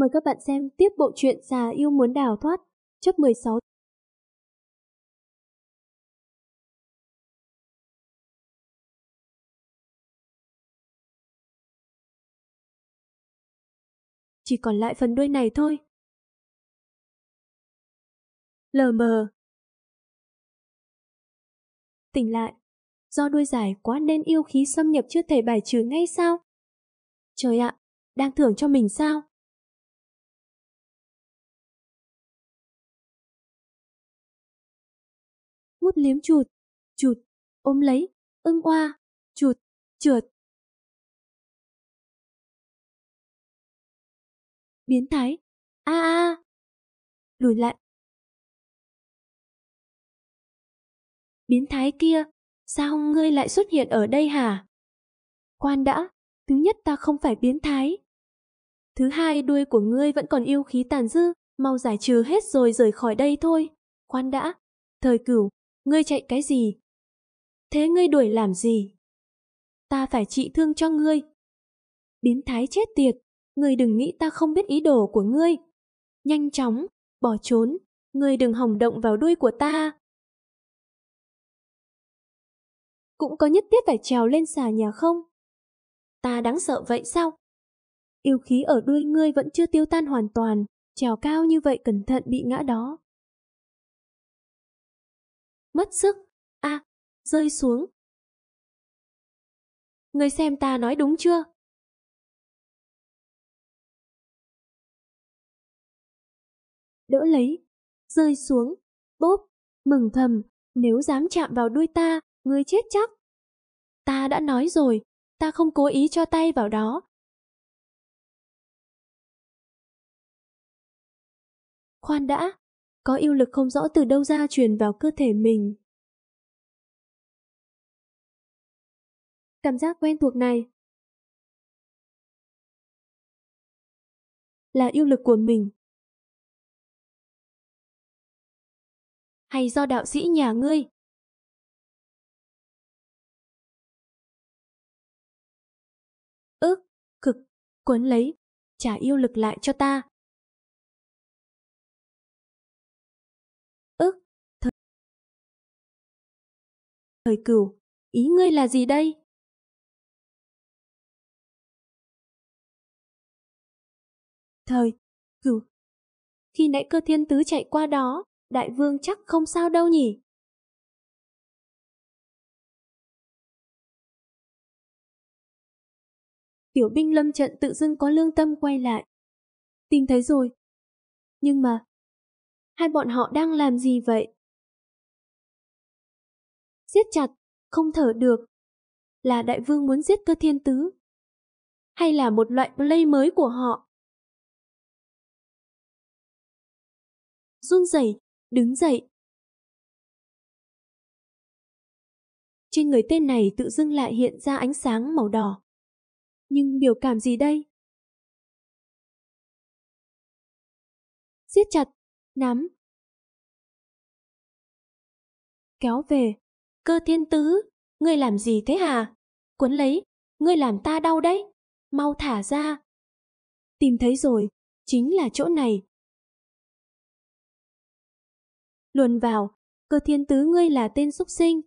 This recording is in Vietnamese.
Mời các bạn xem tiếp bộ truyện Già yêu muốn đào thoát, chấp 16. Chỉ còn lại phần đuôi này thôi. Lờ mờ. Tỉnh lại, do đuôi dài quá nên yêu khí xâm nhập chưa thể bài trừ ngay sao? Trời ạ, đang thưởng cho mình sao? mút liếm chuột, chuột, ôm lấy, ưng oa, chuột, trượt. Biến thái, a a, à. lùi lại. Biến thái kia, sao ngươi lại xuất hiện ở đây hả? Quan đã, thứ nhất ta không phải biến thái. Thứ hai đuôi của ngươi vẫn còn yêu khí tàn dư, mau giải trừ hết rồi rời khỏi đây thôi. Quan đã, thời cửu, Ngươi chạy cái gì? Thế ngươi đuổi làm gì? Ta phải trị thương cho ngươi. Biến thái chết tiệt, ngươi đừng nghĩ ta không biết ý đồ của ngươi. Nhanh chóng, bỏ trốn, ngươi đừng hỏng động vào đuôi của ta. Cũng có nhất thiết phải trèo lên xà nhà không? Ta đáng sợ vậy sao? Yêu khí ở đuôi ngươi vẫn chưa tiêu tan hoàn toàn, trèo cao như vậy cẩn thận bị ngã đó mất sức, a, rơi xuống. Người xem ta nói đúng chưa? Đỡ lấy, rơi xuống, bốp, mừng thầm, nếu dám chạm vào đuôi ta, ngươi chết chắc. Ta đã nói rồi, ta không cố ý cho tay vào đó. Khoan đã, có yêu lực không rõ từ đâu ra truyền vào cơ thể mình. Cảm giác quen thuộc này là yêu lực của mình. Hay do đạo sĩ nhà ngươi? ức cực, cuốn lấy, trả yêu lực lại cho ta. Thời cửu, ý ngươi là gì đây? Thời, cửu. Khi nãy cơ thiên tứ chạy qua đó, đại vương chắc không sao đâu nhỉ? Tiểu binh lâm trận tự dưng có lương tâm quay lại. Tìm thấy rồi. Nhưng mà, hai bọn họ đang làm gì vậy? siết chặt, không thở được. Là đại vương muốn giết cơ thiên tứ? Hay là một loại play mới của họ? Run dậy, đứng dậy. Trên người tên này tự dưng lại hiện ra ánh sáng màu đỏ. Nhưng biểu cảm gì đây? siết chặt, nắm. Kéo về, Cơ thiên tứ, ngươi làm gì thế hả? Quấn lấy, ngươi làm ta đau đấy. Mau thả ra. Tìm thấy rồi, chính là chỗ này. Luồn vào, cơ thiên tứ ngươi là tên xúc sinh,